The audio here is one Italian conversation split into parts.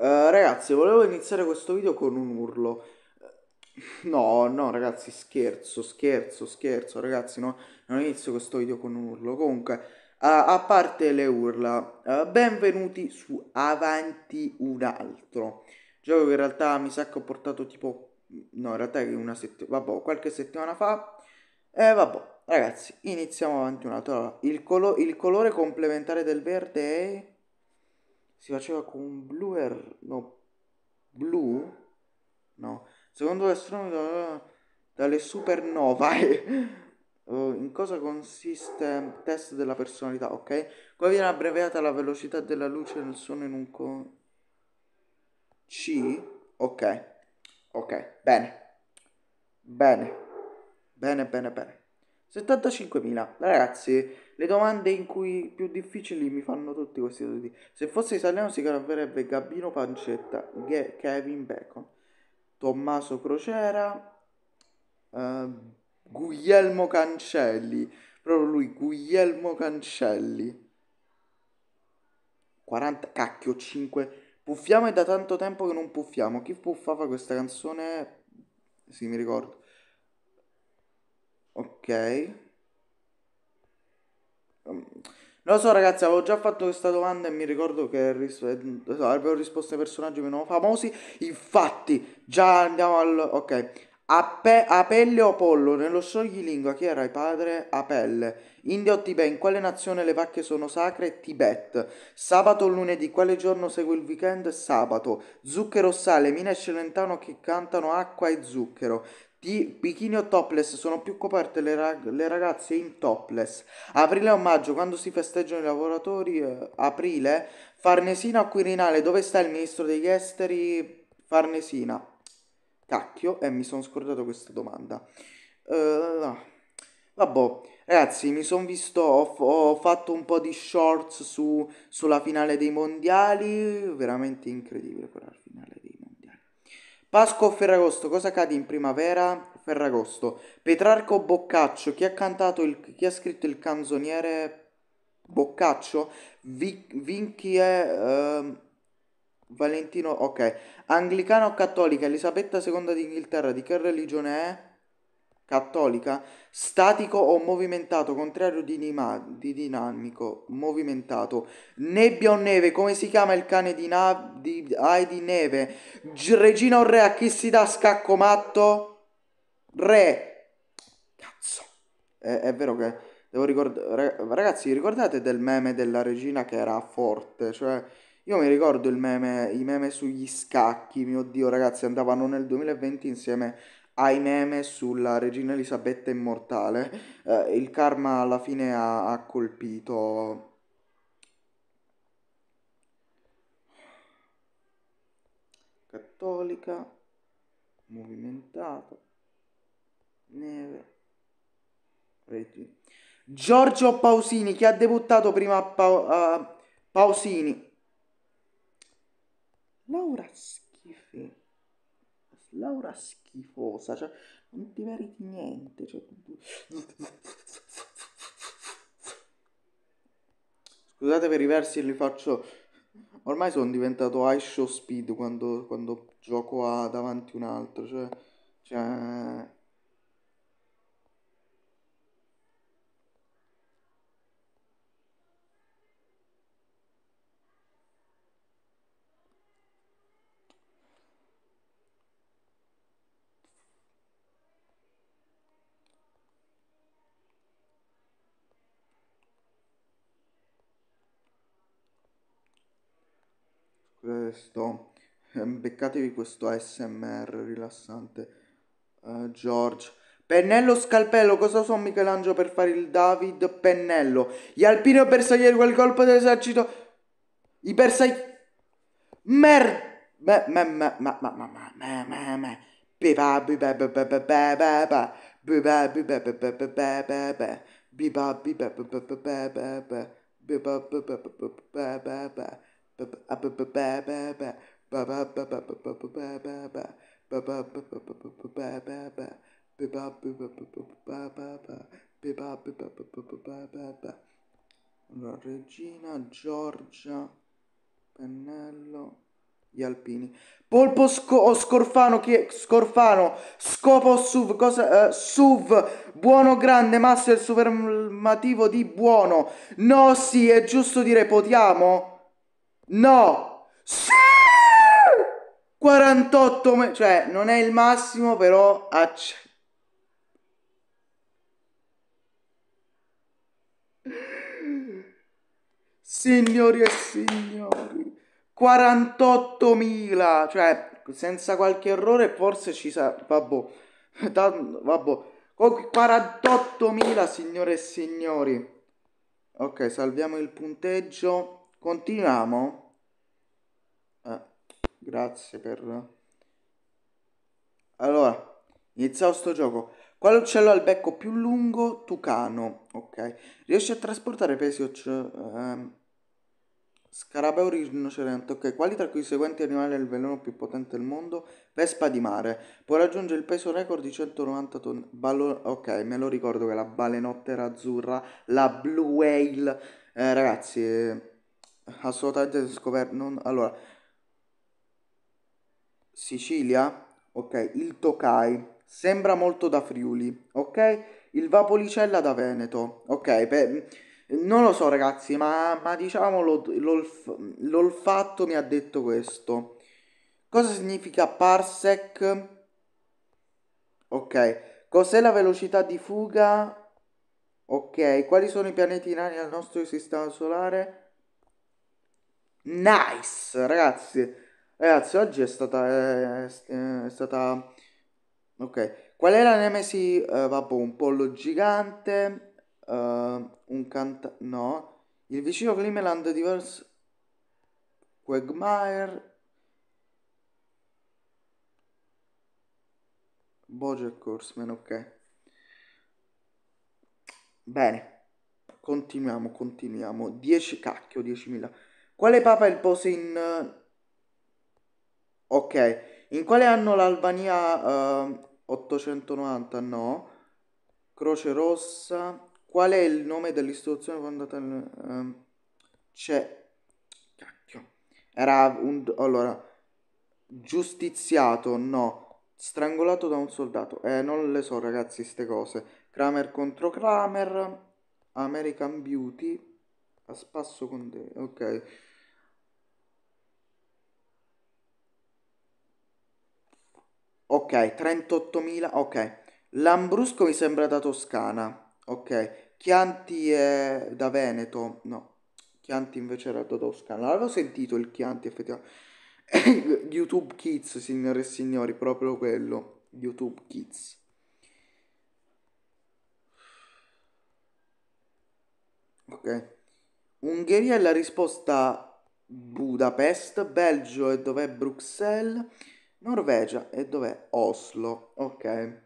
Eh, ragazzi, volevo iniziare questo video con un urlo. Eh, no, no, ragazzi, scherzo, scherzo, scherzo, ragazzi, no, non inizio questo video con un urlo. Comunque, uh, a parte le urla, uh, benvenuti su Avanti un altro. Gioco che in realtà mi sa che ho portato tipo... No, in realtà è una settimana... Vabbè, qualche settimana fa. E eh, vabbè, ragazzi, iniziamo avanti un altro. Allora, il, colo... il colore complementare del verde è si faceva con un bluer, no, blu? No, secondo l'astronomo dalle supernovae. Eh, eh, in cosa consiste il mm, test della personalità, ok? Qua viene abbreviata la velocità della luce nel suono in un con C? Ok, ok, bene, bene, bene, bene, bene. 75.000. Ragazzi, le domande in cui più difficili mi fanno tutti questi studi. Se fosse italiano si chiamerebbe Gabino Pancetta, Ge- Kevin Bacon, Tommaso Crociera, uh, Guglielmo Cancelli. Proprio lui, Guglielmo Cancelli. 40, cacchio, 5. Puffiamo è da tanto tempo che non puffiamo. Chi puffava questa canzone? Sì, mi ricordo ok ehm, non lo so ragazzi, avevo già fatto questa domanda e mi ricordo che ris- avrebbero risposto ai personaggi meno famosi. Infatti, già andiamo al... Ok. Ape- Apelle o Pollo, nello lingua, chi era il padre? Apelle. India o Tibet, in quale nazione le vacche sono sacre? Tibet. Sabato o lunedì, quale giorno segue il weekend? Sabato. Zucchero, sale, mina e celentano che cantano acqua e zucchero di bikini o topless sono più coperte le, rag- le ragazze in topless. Aprile o maggio, quando si festeggiano i lavoratori, eh, aprile, Farnesina o Quirinale, dove sta il ministro degli esteri Farnesina? Cacchio, e eh, mi sono scordato questa domanda. Uh, eh, ah, vabbè, ragazzi, mi sono visto, ho, ho, fatto un po' di shorts su, sulla finale dei mondiali, veramente incredibile per Pasqua o Ferragosto, cosa cade in primavera? Ferragosto. Petrarco Boccaccio, chi ha cantato il, chi ha scritto il canzoniere Boccaccio? Vi, Vinchi è... Uh, ehm, Valentino, ok. Anglicana o cattolica? Elisabetta II d'Inghilterra, di che religione è? cattolica, statico o movimentato, contrario di, dima- di dinamico, movimentato, nebbia o neve, come si chiama il cane di, na- di, ai di neve, G- regina o re, a chi si dà scacco matto? Re. Cazzo. Eh, è vero che devo ricordare, ragazzi ricordate del meme della regina che era forte, cioè... Io mi ricordo il meme, i meme sugli scacchi, mio Dio ragazzi, andavano nel 2020 insieme ai meme sulla regina Elisabetta immortale, eh, il karma alla fine ha, ha colpito... Cattolica, movimentato, neve, regina. Giorgio Pausini, che ha debuttato prima pa- uh, eh, Pausini. Laura Schifi. Laura Schifi schifosa, cioè non ti meriti niente, cioè... tu... Scusate per i versi li faccio... Ormai sono diventato high show speed quando, quando gioco a davanti un altro, cioè... cioè... questo, beccatevi questo ASMR rilassante. Uh, George. Pennello scalpello, cosa so Michelangelo per fare il David Pennello? Gli alpini o bersaglieri, quel colpo dell'esercito. I bersaglieri... Mer... Me, me, me, ma, ma, ma, ma, ma, ma, ma. Biba, biba, biba, biba, biba. Biba, biba, biba, biba, biba. Biba, biba, biba, biba, biba. Biba, biba, biba, biba, biba. La Regina, Giorgia, pennello, gli alpini. Polpo sco Scorfano, chi è? Scorfano, Scopo Suv, cosa? Eh, suv, buono grande, master supermativo di buono. No, sì, è giusto dire potiamo? No! Sì! 48 metri, cioè non è il massimo però accetto. Signori e signori, 48.000, cioè senza qualche errore forse ci sa, vabbò, tanto, vabbò, 48.000 signore e signori. Ok, salviamo il punteggio continuiamo eh, grazie per allora iniziamo sto gioco quale uccello ha il becco più lungo? Tucano ok riesce a trasportare pesi uccello ehm. Scarabeo rinoceronte, ok, quali tra i seguenti animali è il veleno più potente del mondo? Vespa di mare, può raggiungere il peso record di 190 tonnellate, Ballo... ok, me lo ricordo che la balenottera azzurra, la blue whale, eh, ragazzi, eh assolutamente scoperto. Non... Allora, Sicilia, ok, il Tokai sembra molto da Friuli, ok? Il Vapolicella da Veneto, ok? Beh, non lo so ragazzi, ma, ma diciamo l'olf, l'olfatto mi ha detto questo. Cosa significa parsec? Ok, cos'è la velocità di fuga? Ok, quali sono i pianeti in aria nostro sistema solare? Nice, ragazzi. Ragazzi, oggi è stata... È, eh, eh, è stata... Ok. Qual era Nemesi? Uh, vabbè, un pollo gigante. Uh, un canta... No. Il vicino Clemeland Diverse. Quagmire. Bojack Horseman, ok. Bene. Continuiamo, continuiamo. 10 cacchio, 10.000. Quale papa il impose in... Eh, ok, in quale anno l'Albania... Uh, eh, 890, no. Croce Rossa. Qual è il nome dell'istituzione fondata? Uh, eh, c'è... Cacchio. Era un... Allora... Giustiziato, no. Strangolato da un soldato. Eh, non le so ragazzi queste cose. Kramer contro Kramer. American Beauty. A spasso con te. Ok. Ok, 38.000, ok. Lambrusco mi sembra da Toscana, ok. Chianti è da Veneto, no. Chianti invece era da Toscana. Non avevo sentito il Chianti effettivamente. YouTube Kids, signore e signori, proprio quello. YouTube Kids. Ok. Ungheria è la risposta Budapest, Belgio e dov'è Bruxelles. Norvegia e dov'è? Oslo, ok.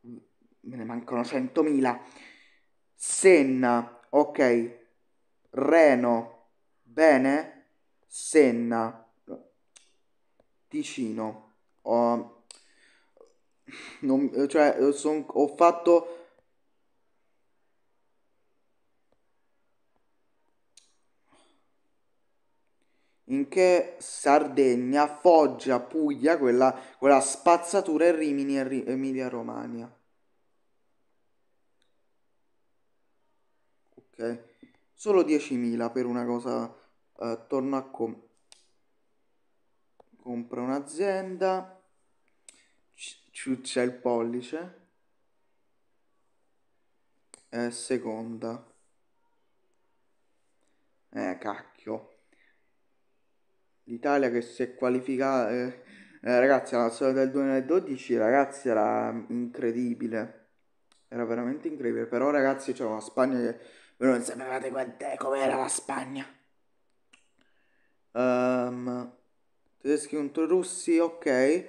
Me ne mancano 100.000. Senna, ok. Reno, bene. Senna, Ticino. Oh. Non, cioè, son, ho fatto in che Sardegna, Foggia, Puglia, quella, quella spazzatura e Rimini e Emilia Romagna. Ok, solo 10.000 per una cosa, eh, torno a com- compra un'azienda, ciuccia il pollice, e seconda. Eh, cacchio l'Italia che si è qualificata, eh, eh ragazzi la storia del 2012 ragazzi era incredibile, era veramente incredibile, però ragazzi c'era una Spagna che voi non sapevate quant'è, com'era la Spagna. Um, tedeschi contro russi, ok,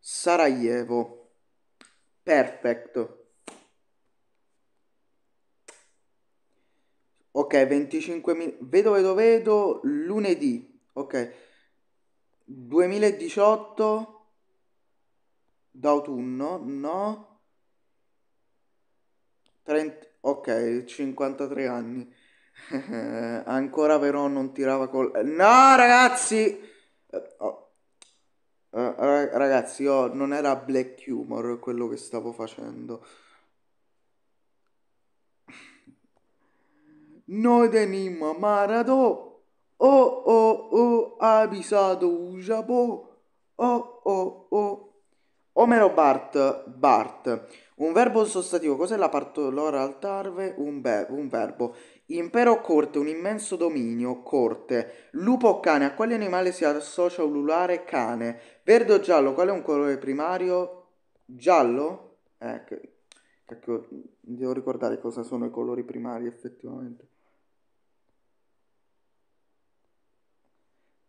Sarajevo, perfetto. Ok, 25.000 Vedo, vedo, vedo. Lunedì. Ok. 2018 d'autunno, no? 30, ok, 53 anni. Ancora però non tirava col... No ragazzi! Eh, oh. Uh, ragazzi, oh, non era black humor quello che stavo facendo. Noi tenimo Maradona. Oh oh oh, Abisato Ujabo. Oh oh oh. Omero Bart, Bart. Un verbo sostativo, cos'è la parola altarve? Un, be- un verbo. Impero corte, un immenso dominio, corte. Lupo o cane, a quale animale si associa ululare cane? Verde o giallo, qual è un colore primario? Giallo? Ecco, eh, devo ricordare cosa sono i colori primari effettivamente.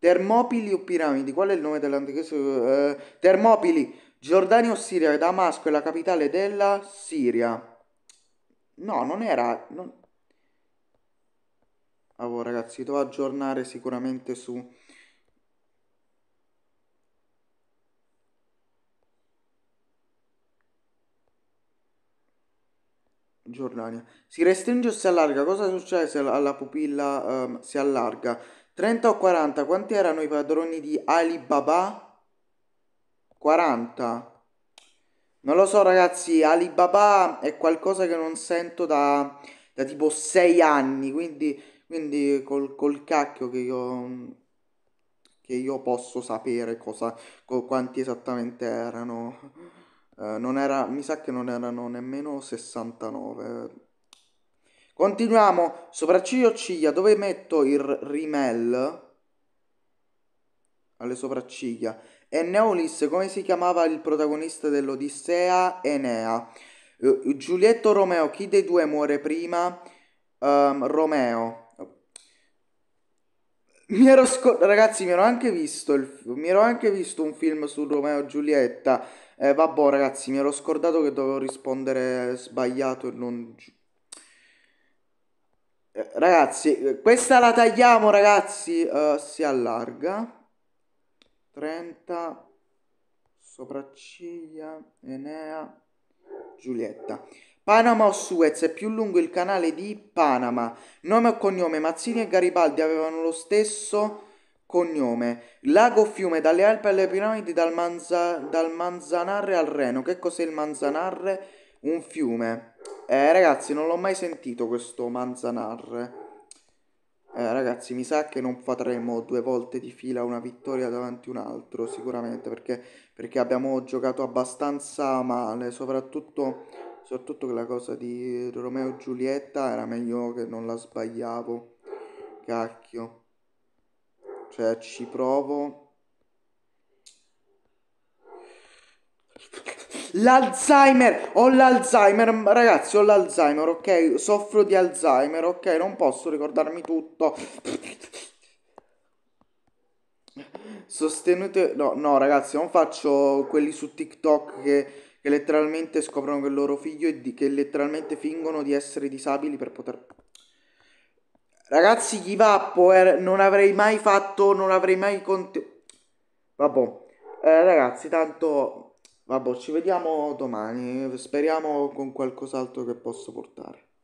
Termopili o piramidi? Qual è il nome dell'antichità? Eh, Termopili, Giordania o Siria? Damasco è la capitale della Siria. No, non era... Non... Allora ah, boh, ragazzi, devo aggiornare sicuramente su... Giordania. Si restringe o si allarga? Cosa succede se la, la pupilla um, si allarga? 30 o 40? Quanti erano i padroni di Alibaba? 40. Non lo so ragazzi, Alibaba è qualcosa che non sento da, da tipo 6 anni, quindi, quindi col, col, cacchio che io, che io posso sapere cosa, quanti esattamente erano. Eh, non era, mi sa che non erano nemmeno 69. Continuiamo, Sopracciglia o ciglia, dove metto il rimel? Alle sopracciglia. Enea Ulisse, come si chiamava il protagonista dell'Odissea? Enea. Uh, Giulietto Romeo, chi dei due muore prima? Um, Romeo. Mi ero ragazzi, mi ero, anche visto il... mi ero anche visto un film su Romeo e Giulietta. Eh, vabbè, ragazzi, mi ero scordato che dovevo rispondere sbagliato e non... Ragazzi, questa la tagliamo, ragazzi. Uh, si allarga. 30. Sopracciglia. Enea. Giulietta. Panama o Suez è più lungo il canale di Panama. Nome o cognome? Mazzini e Garibaldi avevano lo stesso cognome. Lago o fiume? Dalle Alpi alle piramidi, dal, Manza- dal Manzanarre al Reno. Che cos'è il Manzanarre? Un fiume. Eh, ragazzi, non l'ho mai sentito questo Manzanar. Eh, ragazzi, mi sa che non faremo due volte di fila una vittoria davanti a un altro, sicuramente, perché, perché abbiamo giocato abbastanza male, soprattutto, soprattutto che cosa di Romeo e Giulietta era meglio che non la sbagliavo. Cacchio. Cioè, ci provo. L'Alzheimer, ho l'Alzheimer, ragazzi, ho l'Alzheimer, ok? Soffro di Alzheimer, ok? Non posso ricordarmi tutto. Sostenute... No, no, ragazzi, non faccio quelli su TikTok che, che letteralmente scoprono che il loro figlio e di, che letteralmente fingono di essere disabili per poter... Ragazzi, give up, eh, non avrei mai fatto, non avrei mai... Vabbè, eh, ragazzi, tanto Vabbè, ci vediamo domani. Speriamo con qualcos'altro che posso portare.